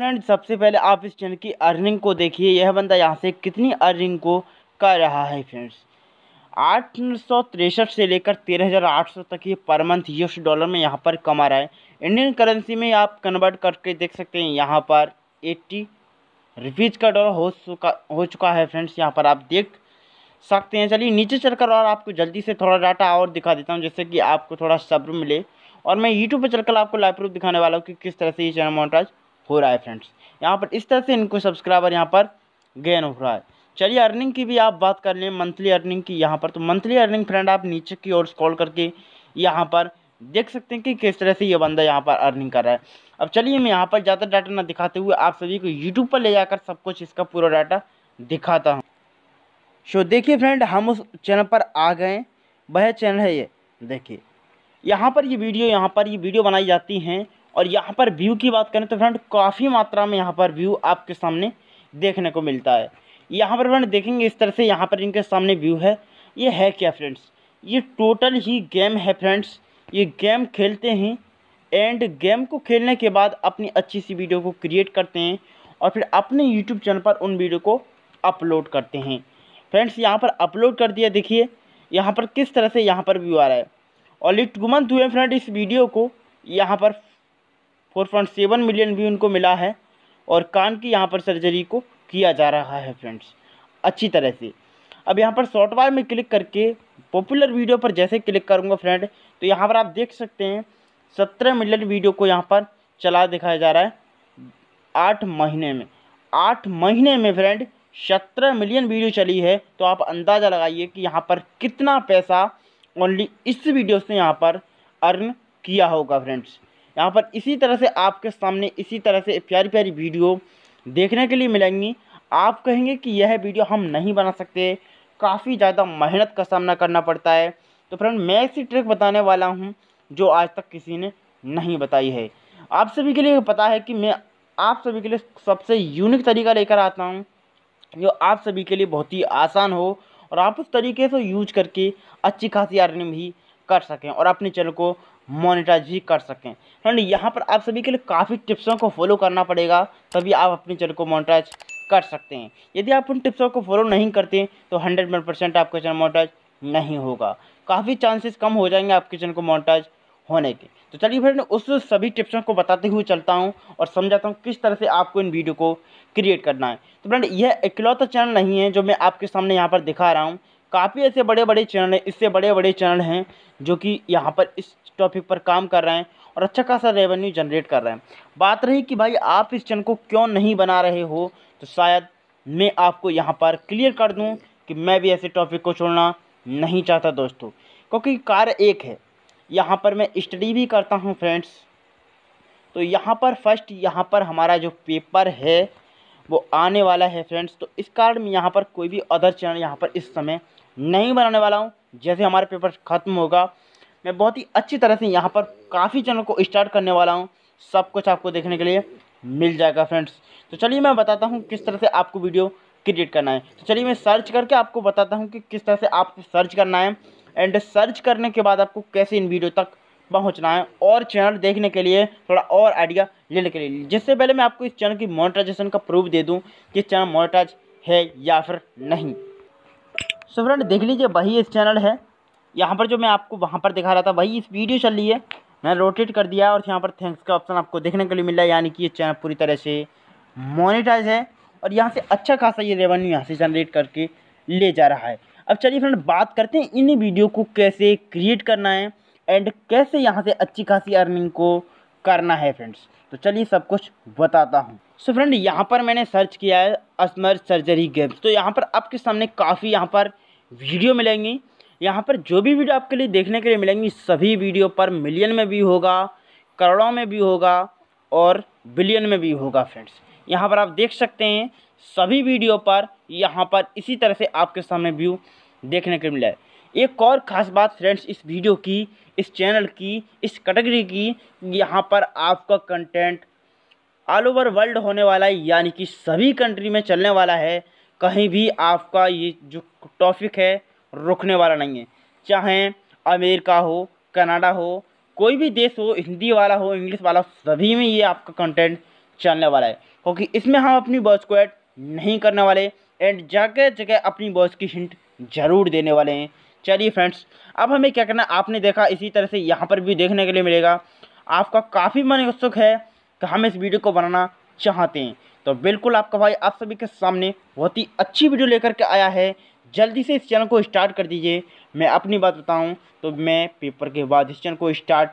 friend सबसे पहले आप इस चैनल की अर्निंग को देखिए यह बंदा यहाँ से कितनी अर्निंग को कर रहा है फ्रेंड्स आठ सौ तिरसठ से लेकर तेरह हज़ार आठ सौ तक ये पर मंथ यूएस डॉलर में यहाँ पर कमा रहा है इंडियन करेंसी में आप कन्वर्ट करके देख सकते हैं यहाँ पर एट्टी रुपीज़ का डॉलर हो चुका हो चुका है फ्रेंड्स यहाँ पर आप देख सकते हैं चलिए नीचे चलकर और आपको जल्दी से थोड़ा डाटा और दिखा देता हूँ जिससे कि आपको थोड़ा सब्र मिले और मैं यूट्यूब पर चलकर आपको लाइव प्रूफ दिखाने वाला हूँ कि किस तरह से ये चैनल मोटाज हो रहा है फ्रेंड्स यहाँ पर इस तरह से इनको सब्सक्राइबर यहाँ पर गेन हो रहा है चलिए अर्निंग की भी आप बात कर लें मंथली अर्निंग की यहाँ पर तो मंथली अर्निंग फ्रेंड आप नीचे की ओर स्कॉल करके यहाँ पर देख सकते हैं कि किस तरह से ये बंदा यहाँ पर अर्निंग कर रहा है अब चलिए मैं यहाँ पर ज़्यादा डाटा ना दिखाते हुए आप सभी को यूट्यूब पर ले जाकर सब कुछ इसका पूरा डाटा दिखाता हूँ शो देखिए फ्रेंड हम उस चैनल पर आ गए वह चैनल है ये देखिए यहाँ पर ये वीडियो यहाँ पर ये वीडियो बनाई जाती हैं और यहाँ पर व्यू की बात करें तो फ्रेंड काफ़ी मात्रा में यहाँ पर व्यू आपके सामने देखने को मिलता है यहाँ पर फ्रेंड देखेंगे इस तरह से यहाँ पर इनके सामने व्यू है ये है क्या फ्रेंड्स ये टोटल ही गेम है फ्रेंड्स ये गेम खेलते हैं एंड गेम को खेलने के बाद अपनी अच्छी सी वीडियो को क्रिएट करते हैं और फिर अपने यूट्यूब चैनल पर उन वीडियो को अपलोड करते हैं फ्रेंड्स यहाँ पर अपलोड कर दिया देखिए यहाँ पर किस तरह से यहाँ पर व्यू आ रहा है और लिट गुमन हुए फ्रेंड इस वीडियो को यहाँ पर फोर पॉइंट सेवन मिलियन भी उनको मिला है और कान की यहाँ पर सर्जरी को किया जा रहा है फ्रेंड्स अच्छी तरह से अब यहाँ पर शॉर्ट वायर में क्लिक करके पॉपुलर वीडियो पर जैसे क्लिक करूँगा फ्रेंड तो यहाँ पर आप देख सकते हैं सत्रह मिलियन वीडियो को यहाँ पर चला दिखाया जा रहा है आठ महीने में आठ महीने में फ्रेंड सत्रह मिलियन वीडियो चली है तो आप अंदाज़ा लगाइए कि यहाँ पर कितना पैसा ओनली इस वीडियो से यहाँ पर अर्न किया होगा फ्रेंड्स यहाँ पर इसी तरह से आपके सामने इसी तरह से प्यारी प्यारी वीडियो देखने के लिए मिलेंगी आप कहेंगे कि यह वीडियो हम नहीं बना सकते काफ़ी ज़्यादा मेहनत का सामना करना पड़ता है तो फ्रेंड मैं ऐसी ट्रिक बताने वाला हूँ जो आज तक किसी ने नहीं बताई है आप सभी के लिए पता है कि मैं आप सभी के लिए सबसे यूनिक तरीका लेकर आता हूँ जो आप सभी के लिए बहुत ही आसान हो और आप उस तरीके से यूज करके अच्छी खासी अर्निंग भी कर सकें और अपने चैनल को मोनिटाइज भी कर सकें फ्रेंड यहाँ पर आप सभी के लिए काफ़ी टिप्सों को फॉलो करना पड़ेगा तभी आप अपने चैनल को मोनिटाइज कर सकते हैं यदि आप उन टिप्सों को फॉलो नहीं करते तो हंड्रेड परसेंट आपका चैनल मोनिटाइज नहीं होगा काफ़ी चांसेस कम हो जाएंगे आपके चैनल को मोनिटाइज होने के तो चलिए फ्रेंड उस सभी टिप्सों को बताते हुए चलता हूँ और समझाता हूँ किस तरह से आपको इन वीडियो को क्रिएट करना है तो फ्रेंड यह इकलौता चैनल नहीं है जो मैं आपके सामने यहाँ पर दिखा रहा हूँ काफ़ी ऐसे बड़े बड़े चैनल हैं इससे बड़े बड़े चैनल हैं जो कि यहाँ पर इस टॉपिक पर काम कर रहे हैं और अच्छा खासा रेवेन्यू जनरेट कर रहे हैं बात रही कि भाई आप इस चैनल को क्यों नहीं बना रहे हो तो शायद मैं आपको यहाँ पर क्लियर कर दूँ कि मैं भी ऐसे टॉपिक को छोड़ना नहीं चाहता दोस्तों क्योंकि कार्य एक है यहाँ पर मैं स्टडी भी करता हूँ फ्रेंड्स तो यहाँ पर फर्स्ट यहाँ पर हमारा जो पेपर है वो आने वाला है फ्रेंड्स तो इस कारण मैं यहाँ पर कोई भी अदर चैनल यहाँ पर इस समय नहीं बनाने वाला हूँ जैसे हमारा पेपर ख़त्म होगा मैं बहुत ही अच्छी तरह से यहाँ पर काफ़ी चैनल को स्टार्ट करने वाला हूँ सब कुछ आपको देखने के लिए मिल जाएगा फ्रेंड्स तो चलिए मैं बताता हूँ किस तरह से आपको वीडियो क्रिएट करना है तो चलिए मैं सर्च करके आपको बताता हूँ कि किस तरह से आपको सर्च करना है एंड सर्च करने के बाद आपको कैसे इन वीडियो तक पहुँचना है और चैनल देखने के लिए थोड़ा और आइडिया लेने के लिए जिससे पहले मैं आपको इस चैनल की मोनिटाइजेशन का प्रूफ दे दूँ कि चैनल मोनिटाइज है या फिर नहीं सो फ्रेंड देख लीजिए वही इस चैनल है यहाँ पर जो मैं आपको वहाँ पर दिखा रहा था वही इस वीडियो चल रही है मैंने रोटेट कर दिया और यहाँ पर थैंक्स का ऑप्शन आपको देखने के लिए मिला है यानी कि ये चैनल पूरी तरह से मोनिटाइज है और यहाँ से अच्छा खासा ये रेवेन्यू यहाँ से जनरेट करके ले जा रहा है अब चलिए फ्रेंड बात करते हैं इन वीडियो को कैसे क्रिएट करना है एंड कैसे यहाँ से अच्छी खासी अर्निंग को करना है फ्रेंड्स तो चलिए सब कुछ बताता हूँ सो फ्रेंड यहाँ पर मैंने सर्च किया है असमर सर्जरी गेम्स तो यहाँ पर आपके सामने काफ़ी यहाँ पर वीडियो मिलेंगी यहाँ पर जो भी वीडियो आपके लिए देखने के लिए मिलेंगी सभी वीडियो पर मिलियन में भी होगा करोड़ों में भी होगा और बिलियन में भी होगा फ्रेंड्स यहाँ पर आप देख सकते हैं सभी वीडियो पर यहाँ पर इसी तरह से आपके सामने व्यू देखने को मिला है एक और ख़ास बात फ्रेंड्स इस वीडियो की इस चैनल की इस कैटेगरी की यहाँ पर आपका कंटेंट ऑल ओवर वर्ल्ड होने वाला है यानी कि सभी कंट्री में चलने वाला है कहीं भी आपका ये जो टॉपिक है रुकने वाला नहीं है चाहे अमेरिका हो कनाडा हो कोई भी देश हो हिंदी वाला हो इंग्लिश वाला सभी में ये आपका कंटेंट चलने वाला है क्योंकि इसमें हम अपनी वॉइस को ऐड नहीं करने वाले एंड जगह जगह अपनी वॉइस की हिंट ज़रूर देने वाले हैं चलिए फ्रेंड्स अब हमें क्या करना आपने देखा इसी तरह से यहाँ पर भी देखने के लिए मिलेगा आपका काफ़ी मन उत्सुक है कि हम इस वीडियो को बनाना चाहते हैं तो बिल्कुल आपका भाई आप सभी के सामने बहुत ही अच्छी वीडियो लेकर के आया है जल्दी से इस चैनल को स्टार्ट कर दीजिए मैं अपनी बात बताऊं तो मैं पेपर के बाद इस चैनल को स्टार्ट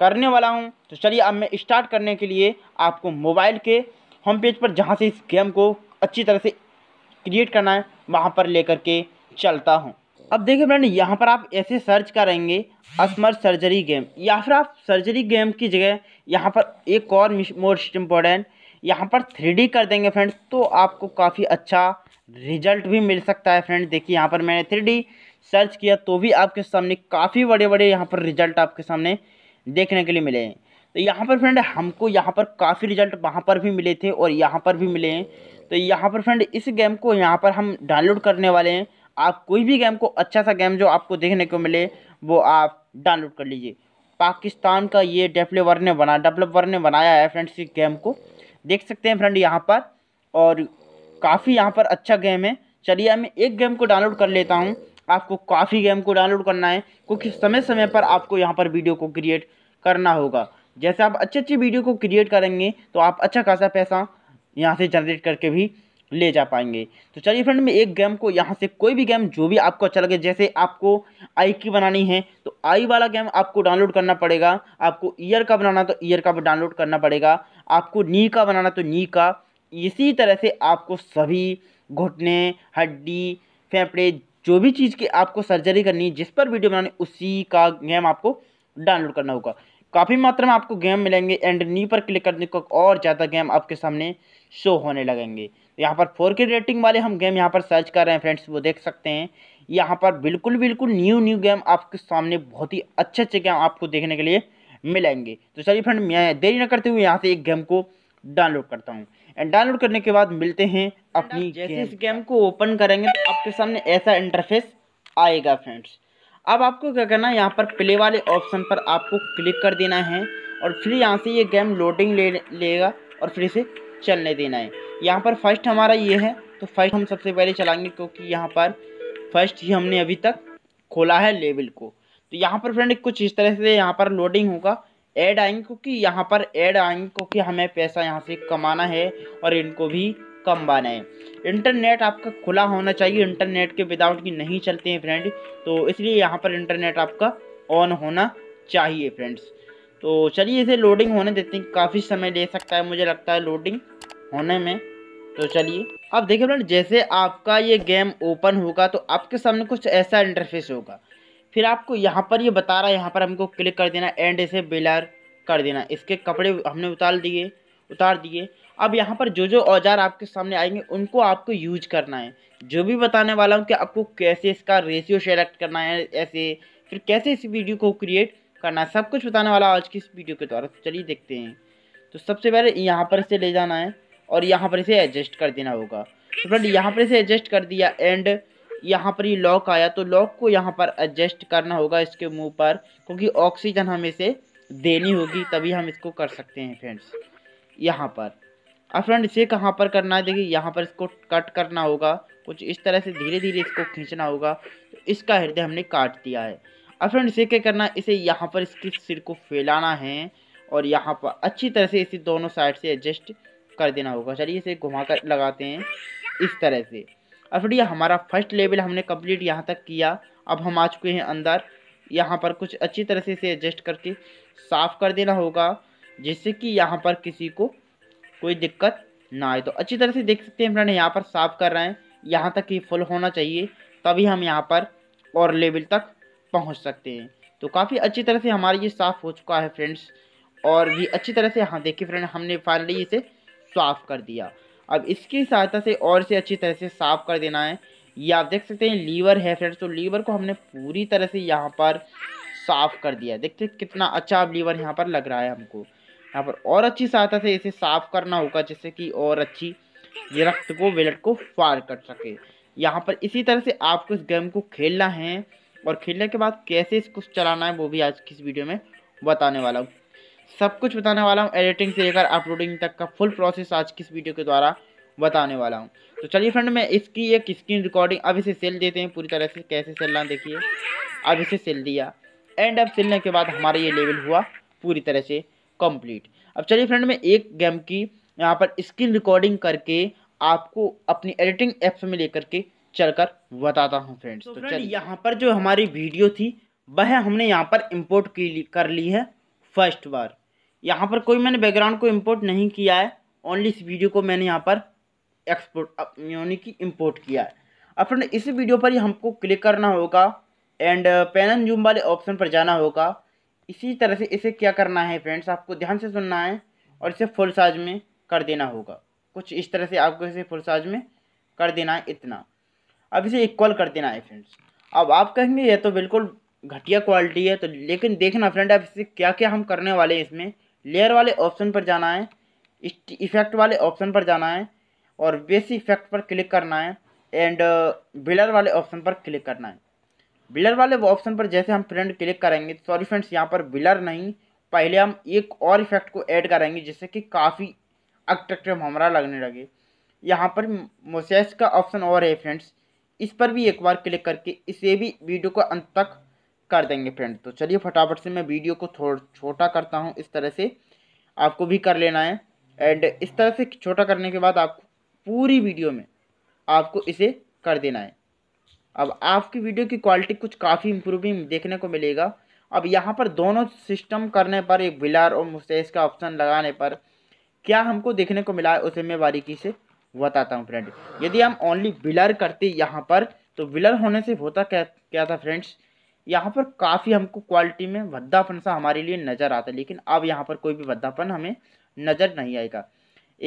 करने वाला हूं तो चलिए अब मैं स्टार्ट करने के लिए आपको मोबाइल के होम पेज पर जहां से इस गेम को अच्छी तरह से क्रिएट करना है वहां पर लेकर के चलता हूं अब देखिए फ्रेंड यहाँ पर आप ऐसे सर्च करेंगे असमर सर्जरी गेम या फिर आप सर्जरी गेम की जगह यहाँ पर एक और मोस्ट इम्पोर्टेंट यहाँ पर थ्री कर देंगे फ्रेंड्स तो आपको काफ़ी अच्छा रिजल्ट भी मिल सकता है फ्रेंड देखिए यहाँ पर मैंने थ्री सर्च किया तो भी आपके सामने काफ़ी बड़े बड़े यहाँ पर रिजल्ट आपके सामने देखने के लिए मिले हैं तो यहाँ पर फ्रेंड हमको यहाँ पर काफ़ी रिजल्ट वहाँ पर भी मिले थे और यहाँ पर भी मिले हैं तो यहाँ पर फ्रेंड इस गेम को यहाँ पर हम डाउनलोड करने वाले हैं आप कोई भी गेम को अच्छा सा गेम जो आपको देखने को मिले वो आप डाउनलोड कर लीजिए पाकिस्तान का ये डेवलपर ने बना डेवलपर ने बनाया है फ्रेंड्स इस गेम को देख सकते हैं फ्रेंड यहाँ पर और काफ़ी यहाँ पर अच्छा गेम है चलिए मैं एक गेम को डाउनलोड कर लेता हूँ आपको काफ़ी गेम को डाउनलोड करना है क्योंकि समय समय पर आपको यहाँ पर वीडियो को क्रिएट करना होगा जैसे आप अच्छी अच्छी वीडियो को क्रिएट करेंगे तो आप अच्छा खासा पैसा यहाँ से जनरेट करके भी ले जा पाएंगे तो चलिए फ्रेंड मैं एक गेम को यहाँ से कोई भी गेम जो भी आपको अच्छा लगे जैसे आपको आई की बनानी है तो आई वाला गेम आपको डाउनलोड करना पड़ेगा आपको ईयर का बनाना तो ईयर का डाउनलोड करना पड़ेगा आपको नी का बनाना तो नी का इसी तरह से आपको सभी घुटने हड्डी फेफड़े जो भी चीज़ की आपको सर्जरी करनी है जिस पर वीडियो बनानी उसी का गेम आपको डाउनलोड करना होगा काफ़ी मात्रा में आपको गेम मिलेंगे एंड न्यू पर क्लिक करने को और ज़्यादा गेम आपके सामने शो होने लगेंगे यहाँ पर फोर की रेटिंग वाले हम गेम यहाँ पर सर्च कर रहे हैं फ्रेंड्स वो देख सकते हैं यहाँ पर बिल्कुल बिल्कुल न्यू न्यू गेम आपके सामने बहुत ही अच्छे अच्छे गेम आपको देखने के लिए मिलेंगे तो चलिए फ्रेंड मैं देरी ना करते हुए यहाँ से एक गेम को डाउनलोड करता हूँ एंड डाउनलोड करने के बाद मिलते हैं अपनी जैसे इस गेम को ओपन करेंगे तो आपके सामने ऐसा इंटरफेस आएगा फ्रेंड्स अब आपको क्या करना है यहाँ पर प्ले वाले ऑप्शन पर आपको क्लिक कर देना है और फिर यहाँ से ये गेम लोडिंग ले लेगा और फिर इसे चलने देना है यहाँ पर फर्स्ट हमारा ये है तो फर्स्ट हम सबसे पहले चलाएंगे क्योंकि यहाँ पर फर्स्ट ही हमने अभी तक खोला है लेवल को तो यहाँ पर फ्रेंड कुछ इस तरह से यहाँ पर लोडिंग होगा ऐड आएंगे क्योंकि यहाँ पर ऐड आएंगे क्योंकि हमें पैसा यहाँ से कमाना है और इनको भी कमाना है इंटरनेट आपका खुला होना चाहिए इंटरनेट के विदाउट की नहीं चलते हैं फ्रेंड तो इसलिए यहाँ पर इंटरनेट आपका ऑन होना चाहिए फ्रेंड्स तो चलिए इसे लोडिंग होने देते हैं काफ़ी समय ले सकता है मुझे लगता है लोडिंग होने में तो चलिए अब देखिए फ्रेंड जैसे आपका ये गेम ओपन होगा तो आपके सामने कुछ ऐसा इंटरफेस होगा फिर आपको यहाँ पर ये बता रहा है यहाँ पर हमको क्लिक कर देना एंड इसे बेलर कर देना इसके कपड़े हमने उतार दिए उतार दिए अब यहाँ पर जो जो औजार आपके सामने आएंगे उनको आपको यूज करना है जो भी बताने वाला हूँ कि आपको कैसे इसका रेशियो सेलेक्ट करना है ऐसे फिर कैसे इस वीडियो को क्रिएट करना है सब कुछ बताने वाला आज की इस वीडियो के द्वारा तो चलिए देखते हैं तो सबसे पहले यहाँ पर इसे ले जाना है और यहाँ पर इसे एडजस्ट कर देना होगा तो फ्रेंड यहाँ पर इसे एडजस्ट कर दिया एंड यहाँ पर ये लॉक आया तो लॉक को यहाँ पर एडजस्ट करना होगा इसके मुंह पर क्योंकि ऑक्सीजन हमें से देनी होगी तभी हम इसको कर सकते हैं फ्रेंड्स यहाँ पर अब फ्रेंड इसे कहाँ पर करना है देखिए यहाँ पर इसको कट करना होगा कुछ इस तरह से धीरे धीरे इसको खींचना होगा तो इसका हृदय हमने काट दिया है अब फ्रेंड इसे क्या करना है इसे यहाँ पर इसके सिर को फैलाना है और यहाँ पर अच्छी तरह से इसे दोनों साइड से एडजस्ट कर देना होगा चलिए इसे घुमा कर लगाते हैं इस तरह से और फ्रेंड ये हमारा फर्स्ट लेवल हमने कंप्लीट यहाँ तक किया अब हम आ चुके हैं अंदर यहाँ पर कुछ अच्छी तरह से इसे एडजस्ट करके साफ़ कर देना होगा जिससे कि यहाँ पर किसी को कोई दिक्कत ना आए तो अच्छी तरह से देख सकते हैं फ्रेंड यहाँ पर साफ़ कर रहे हैं यहाँ तक ही फुल होना चाहिए तभी हम यहाँ पर और लेवल तक पहुँच सकते हैं तो काफ़ी अच्छी तरह से हमारा ये साफ़ हो चुका है फ्रेंड्स और भी अच्छी तरह से हाँ देखिए फ्रेंड हमने फाइनली इसे साफ़ कर दिया अब इसकी सहायता से और से अच्छी तरह से साफ कर देना है ये आप देख सकते हैं लीवर है फ्रेंड्स तो लीवर को हमने पूरी तरह से यहाँ पर साफ कर दिया देखते कितना अच्छा अब लीवर यहाँ पर लग रहा है हमको यहाँ पर और अच्छी सहायता से इसे साफ करना होगा जिससे कि और अच्छी ये रक्त को वेलट को फार कर सके यहाँ पर इसी तरह से आपको इस गेम को खेलना है और खेलने के बाद कैसे इसको चलाना है वो भी आज की इस वीडियो में बताने वाला हूँ सब कुछ बताने वाला हूँ एडिटिंग से लेकर अपलोडिंग तक का फुल प्रोसेस आज की इस वीडियो के द्वारा बताने वाला हूँ तो चलिए फ्रेंड मैं इसकी एक स्क्रीन रिकॉर्डिंग अब इसे सेल देते हैं पूरी तरह से कैसे सेलना देखिए अब इसे सेल दिया एंड अब सिलने के बाद हमारा ये लेवल हुआ पूरी तरह से कंप्लीट अब चलिए फ्रेंड मैं एक गेम की यहाँ पर स्क्रीन रिकॉर्डिंग करके आपको अपनी एडिटिंग एप्स में लेकर के चलकर बताता हूँ फ्रेंड्स तो, तो फ्रेंड यहाँ पर जो हमारी वीडियो थी वह हमने यहाँ पर इम्पोर्ट कर ली है फर्स्ट बार यहाँ पर कोई मैंने बैकग्राउंड को इम्पोर्ट नहीं किया है ओनली इस वीडियो को मैंने यहाँ पर एक्सपोर्ट यानी कि इम्पोर्ट किया है अब फ्रेंड इस वीडियो पर ही हमको क्लिक करना होगा एंड पेन एंड जूम वाले ऑप्शन पर जाना होगा इसी तरह से इसे क्या करना है फ्रेंड्स आपको ध्यान से सुनना है और इसे फुल साइज में कर देना होगा कुछ इस तरह से आपको इसे फुल साइज में कर देना है इतना अब इसे इक्वल कर देना है फ्रेंड्स अब आप कहेंगे यह तो बिल्कुल घटिया क्वालिटी है तो लेकिन देखना फ्रेंड आप इससे क्या क्या हम करने वाले हैं इसमें लेयर वाले ऑप्शन पर जाना है इफेक्ट वाले ऑप्शन पर जाना है और बेसी इफेक्ट पर क्लिक करना है एंड बिलर uh, वाले ऑप्शन पर क्लिक करना है बिलर वाले ऑप्शन पर जैसे हम फ्रेंड क्लिक करेंगे सॉरी फ्रेंड्स यहाँ पर बिलर नहीं पहले हम एक और इफेक्ट को ऐड करेंगे जिससे कि काफ़ी अट्रैक्टिव हमारा लगने लगे यहाँ पर मोसेस का ऑप्शन और है फ्रेंड्स इस पर भी एक बार क्लिक करके इसे भी वीडियो को अंत तक कर देंगे फ्रेंड तो चलिए फटाफट से मैं वीडियो को थोड़ा छोटा करता हूँ इस तरह से आपको भी कर लेना है एंड इस तरह से छोटा करने के बाद आपको पूरी वीडियो में आपको इसे कर देना है अब आपकी वीडियो की क्वालिटी कुछ काफ़ी इम्प्रूविंग देखने को मिलेगा अब यहाँ पर दोनों सिस्टम करने पर एक विलार और मुस्तैस का ऑप्शन लगाने पर क्या हमको देखने को मिला है उसे मैं बारीकी से बताता हूँ फ्रेंड यदि हम ओनली बिलर करते यहाँ पर तो बिलर होने से होता क्या क्या था फ्रेंड्स यहाँ पर काफ़ी हमको क्वालिटी में भद्दापन सा हमारे लिए नज़र आता है लेकिन अब यहाँ पर कोई भी भद्दापन हमें नज़र नहीं आएगा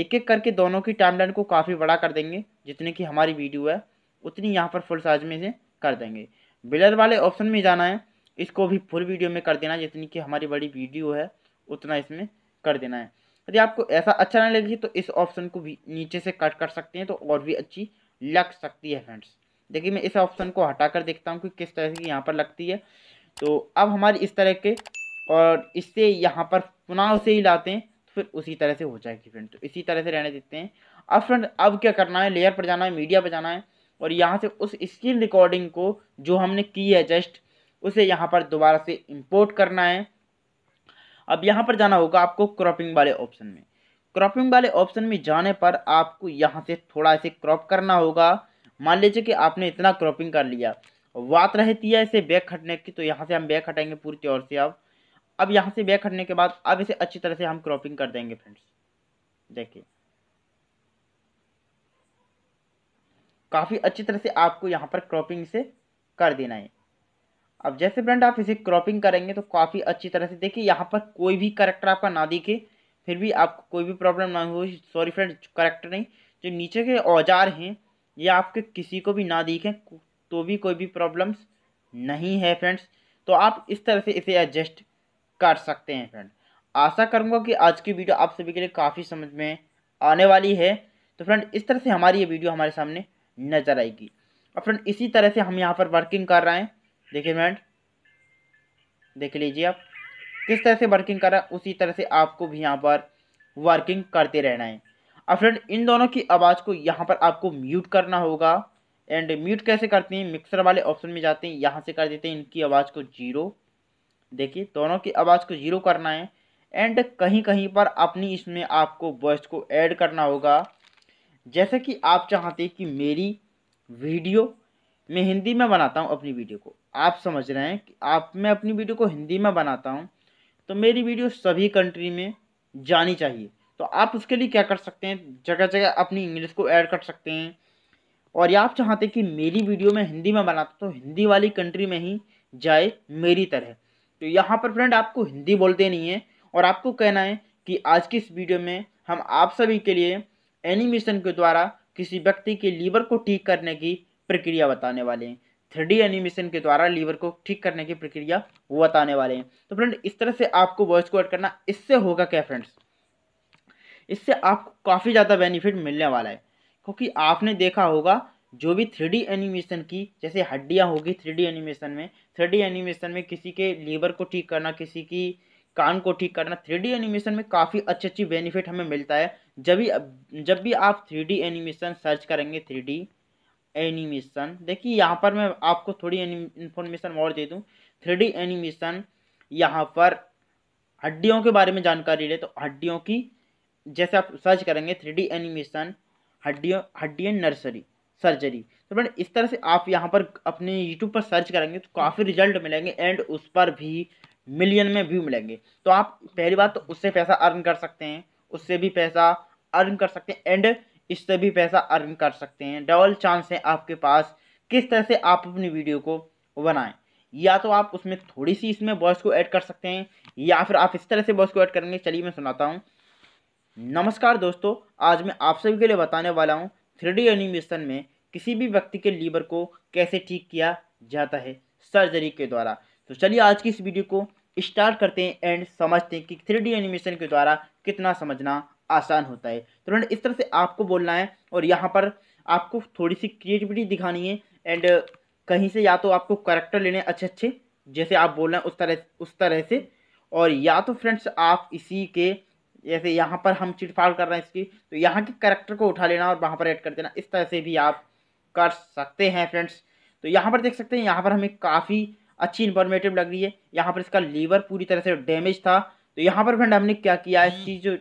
एक एक करके दोनों की टाइमलाइन को काफ़ी बड़ा कर देंगे जितनी की हमारी वीडियो है उतनी यहाँ पर फुल साइज में से कर देंगे बिलर वाले ऑप्शन में जाना है इसको भी फुल वीडियो में कर देना है जितनी की हमारी बड़ी वीडियो है उतना इसमें कर देना है यदि आपको ऐसा अच्छा नहीं लगे तो इस ऑप्शन को भी नीचे से कट कर सकते हैं तो और भी अच्छी लग सकती है फ्रेंड्स देखिए मैं इस ऑप्शन को हटा कर देखता हूँ कि किस तरह की यहाँ पर लगती है तो अब हमारी इस तरह के और इससे यहाँ पर पुनः उसे ही लाते हैं तो फिर उसी तरह से हो जाएगी फ्रेंड तो इसी तरह से रहने देते हैं अब फ्रेंड अब क्या करना है लेयर पर जाना है मीडिया पर जाना है और यहाँ से उस स्क्रीन रिकॉर्डिंग को जो हमने की है जस्ट उसे यहाँ पर दोबारा से इम्पोर्ट करना है अब यहाँ पर जाना होगा आपको क्रॉपिंग वाले ऑप्शन में क्रॉपिंग वाले ऑप्शन में जाने पर आपको यहाँ से थोड़ा ऐसे क्रॉप करना होगा मान लीजिए कि आपने इतना क्रॉपिंग कर लिया बात रहती है इसे बैक हटने की तो यहाँ से हम बैक हटाएंगे पूरी तौर से अब अब यहाँ से बैक हटने के बाद अब इसे अच्छी तरह से हम क्रॉपिंग कर देंगे फ्रेंड्स देखिए काफ़ी अच्छी तरह से आपको यहाँ पर क्रॉपिंग से कर देना है अब जैसे फ्रेंड आप इसे क्रॉपिंग करेंगे तो काफ़ी अच्छी तरह से देखिए यहाँ पर कोई भी करेक्टर आपका ना दिखे फिर भी आपको कोई भी प्रॉब्लम ना हो सॉरी फ्रेंड करेक्टर नहीं जो नीचे के औजार हैं ये आपके किसी को भी ना दिखें तो भी कोई भी प्रॉब्लम्स नहीं है फ्रेंड्स तो आप इस तरह से इसे एडजस्ट कर सकते हैं फ्रेंड आशा करूँगा कि आज की वीडियो आप सभी के लिए काफ़ी समझ में आने वाली है तो फ्रेंड इस तरह से हमारी ये वीडियो हमारे सामने नज़र आएगी और फ्रेंड इसी तरह से हम यहाँ पर वर्किंग कर रहे हैं देखिए फ्रेंड देख लीजिए आप किस तरह से वर्किंग कर रहा है उसी तरह से आपको भी यहाँ पर वर्किंग करते रहना है अब फ्रेंड इन दोनों की आवाज़ को यहाँ पर आपको म्यूट करना होगा एंड म्यूट कैसे करते हैं मिक्सर वाले ऑप्शन में जाते हैं यहाँ से कर देते हैं इनकी आवाज़ को जीरो देखिए दोनों की आवाज़ को जीरो करना है एंड कहीं कहीं पर अपनी इसमें आपको वॉइस को ऐड करना होगा जैसे कि आप चाहते हैं कि मेरी वीडियो मैं हिंदी में बनाता हूँ अपनी वीडियो को आप समझ रहे हैं कि आप मैं अपनी वीडियो को हिंदी में बनाता हूँ तो मेरी वीडियो सभी कंट्री में जानी चाहिए तो आप उसके लिए क्या कर सकते हैं जगह जगह अपनी इंग्लिश को ऐड कर सकते हैं और या आप चाहते कि मेरी वीडियो में हिंदी में बनाता तो हिंदी वाली कंट्री में ही जाए मेरी तरह तो यहाँ पर फ्रेंड आपको हिंदी बोलते नहीं है और आपको कहना है कि आज की इस वीडियो में हम आप सभी के लिए एनिमेशन के द्वारा किसी व्यक्ति के लीवर को ठीक करने की प्रक्रिया बताने वाले हैं थ्री एनिमेशन के द्वारा लीवर को ठीक करने की प्रक्रिया वो बताने वाले हैं तो फ्रेंड इस तरह से आपको वॉइस को ऐड करना इससे होगा क्या फ्रेंड्स इससे आपको काफ़ी ज़्यादा बेनिफिट मिलने वाला है क्योंकि आपने देखा होगा जो भी थ्री एनिमेशन की जैसे हड्डियाँ होगी थ्री एनिमेशन में थ्री एनिमेशन में किसी के लीवर को ठीक करना किसी की कान को ठीक करना थ्री एनिमेशन में काफ़ी अच्छी अच्छी बेनिफिट हमें मिलता है जब भी जब भी आप थ्री एनिमेशन सर्च करेंगे थ्री एनिमेशन देखिए यहाँ पर मैं आपको थोड़ी इन्फॉर्मेशन और दे दूँ थ्री एनिमेशन यहाँ पर हड्डियों के बारे में जानकारी ले तो हड्डियों की जैसे आप सर्च करेंगे थ्री डी एनिमेशन हड्डियों हड्डियन नर्सरी सर्जरी तो फ्रेंड इस तरह से आप यहाँ पर अपने यूट्यूब पर सर्च करेंगे तो काफ़ी रिजल्ट मिलेंगे एंड उस पर भी मिलियन में व्यू मिलेंगे तो आप पहली बात तो उससे पैसा अर्न कर सकते हैं उससे भी पैसा अर्न कर सकते हैं एंड इससे भी पैसा अर्न कर सकते हैं डबल चांस है आपके पास किस तरह से आप अपनी वीडियो को बनाएं या तो आप उसमें थोड़ी सी इसमें वॉइस को ऐड कर सकते हैं या फिर आप इस तरह से वॉइस को ऐड करेंगे चलिए मैं सुनाता हूँ नमस्कार दोस्तों आज मैं आप सभी के लिए बताने वाला हूँ थ्री एनिमेशन में किसी भी व्यक्ति के लीवर को कैसे ठीक किया जाता है सर्जरी के द्वारा तो चलिए आज की इस वीडियो को स्टार्ट करते हैं एंड समझते हैं कि थ्री एनिमेशन के द्वारा कितना समझना आसान होता है तो फ्रेंड इस तरह से आपको बोलना है और यहाँ पर आपको थोड़ी सी क्रिएटिविटी दिखानी है एंड कहीं से या तो आपको करेक्टर लेने अच्छे अच्छे जैसे आप बोल रहे हैं उस तरह उस तरह से और या तो फ्रेंड्स आप इसी के जैसे यहाँ पर हम चीट फाड़ कर रहे हैं इसकी तो यहाँ के करेक्टर को उठा लेना और वहाँ पर ऐड कर देना इस तरह से भी आप कर सकते हैं फ्रेंड्स तो यहाँ पर देख सकते हैं यहाँ पर हमें काफ़ी अच्छी इन्फॉर्मेटिव लग रही है यहाँ पर इसका लीवर पूरी तरह से डैमेज था तो यहाँ पर फ्रेंड हमने क्या किया इसकी जो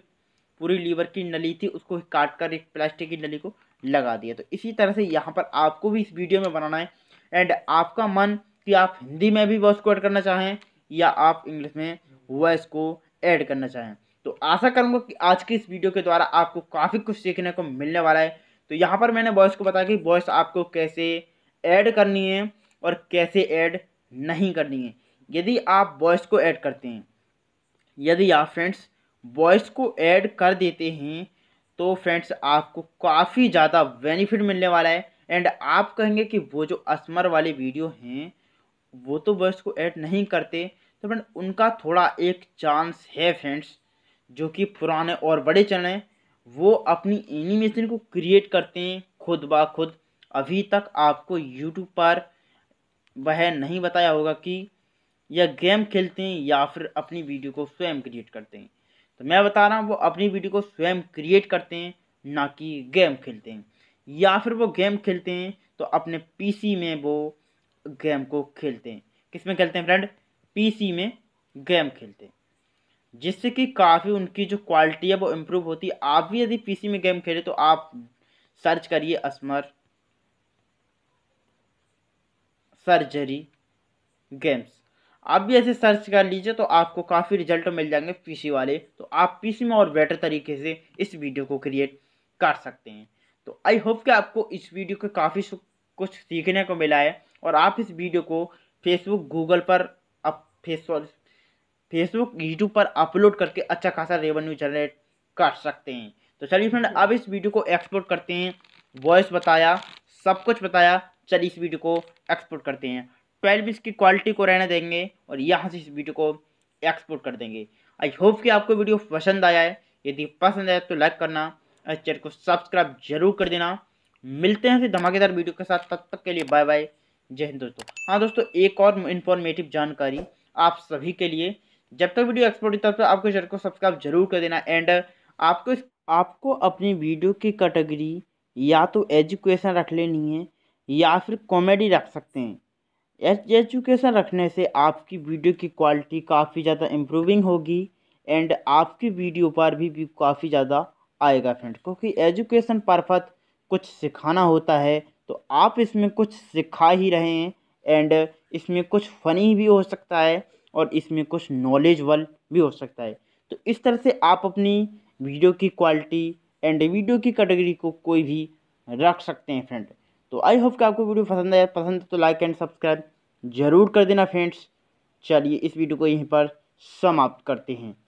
पूरी लीवर की नली थी उसको काट कर एक प्लास्टिक की नली को लगा दिया तो इसी तरह से यहाँ पर आपको भी इस वीडियो में बनाना है एंड आपका मन कि आप हिंदी में भी वॉइस को ऐड करना चाहें या आप इंग्लिश में वॉइस को ऐड करना चाहें तो आशा करूँगा कि आज की इस वीडियो के द्वारा आपको काफ़ी कुछ सीखने को मिलने वाला है तो यहाँ पर मैंने बॉयस को बताया कि बॉयस आपको कैसे ऐड करनी है और कैसे ऐड नहीं करनी है यदि आप बॉयस को ऐड करते हैं यदि आप फ्रेंड्स बॉयस को ऐड कर देते हैं तो फ्रेंड्स आपको काफ़ी ज़्यादा बेनिफिट मिलने वाला है एंड आप कहेंगे कि वो जो असमर वाले वीडियो हैं वो तो बॉयस को ऐड नहीं करते तो फ्रेंड उनका थोड़ा एक चांस है फ्रेंड्स जो कि पुराने और बड़े चैनल हैं वो अपनी एनिमेशन को क्रिएट करते हैं खुद ब खुद अभी तक आपको यूट्यूब पर वह नहीं बताया होगा कि यह गेम खेलते हैं या फिर अपनी वीडियो को स्वयं क्रिएट करते हैं तो मैं बता रहा हूँ वो अपनी वीडियो को स्वयं क्रिएट करते हैं ना कि गेम खेलते हैं या फिर वो गेम खेलते हैं तो अपने पीसी में वो गेम को खेलते हैं किस में खेलते हैं फ्रेंड पीसी में गेम खेलते हैं जिससे कि काफ़ी उनकी जो क्वालिटी है वो इम्प्रूव होती है आप भी यदि पीसी में गेम खेले तो आप सर्च करिए असमर सर्जरी गेम्स आप भी ऐसे सर्च कर लीजिए तो आपको काफ़ी रिजल्ट मिल जाएंगे पीसी वाले तो आप पीसी में और बेटर तरीके से इस वीडियो को क्रिएट कर सकते हैं तो आई होप कि आपको इस वीडियो के काफ़ी कुछ सीखने को मिला है और आप इस वीडियो को फेसबुक गूगल पर अब फेस फेसबुक यूट्यूब पर अपलोड करके अच्छा खासा रेवेन्यू जनरेट कर सकते हैं तो चलिए फ्रेंड अब इस वीडियो को एक्सपोर्ट करते हैं वॉइस बताया सब कुछ बताया चलिए इस वीडियो को एक्सपोर्ट करते हैं ट्वेल्व इसकी क्वालिटी को रहने देंगे और यहाँ से इस वीडियो को एक्सपोर्ट कर देंगे आई होप कि आपको वीडियो पसंद आया है यदि पसंद आया तो लाइक करना और चैनल को सब्सक्राइब जरूर कर देना मिलते हैं फिर धमाकेदार वीडियो के साथ तब तक के लिए बाय बाय जय हिंद दोस्तों हाँ दोस्तों एक और इन्फॉर्मेटिव जानकारी आप सभी के लिए जब तक वीडियो एक्सपोर्ट है तब तक आपको चैनल को सब्सक्राइब जरूर कर देना एंड uh, आपको आपको अपनी वीडियो की कैटेगरी या तो एजुकेशन रख लेनी है या फिर कॉमेडी रख सकते हैं एजुकेशन रखने से आपकी वीडियो की क्वालिटी काफ़ी ज़्यादा इम्प्रूविंग होगी एंड आपकी वीडियो पर भी, भी काफ़ी ज़्यादा आएगा फ्रेंड क्योंकि एजुकेशन परफत कुछ सिखाना होता है तो आप इसमें कुछ सिखा ही रहे हैं एंड इसमें कुछ फ़नी भी हो सकता है और इसमें कुछ नॉलेज वल भी हो सकता है तो इस तरह से आप अपनी वीडियो की क्वालिटी एंड वीडियो की कैटेगरी को कोई भी रख सकते हैं फ्रेंड तो आई होप कि आपको वीडियो पसंद आया पसंद तो लाइक एंड सब्सक्राइब ज़रूर कर देना फ्रेंड्स चलिए इस वीडियो को यहीं पर समाप्त करते हैं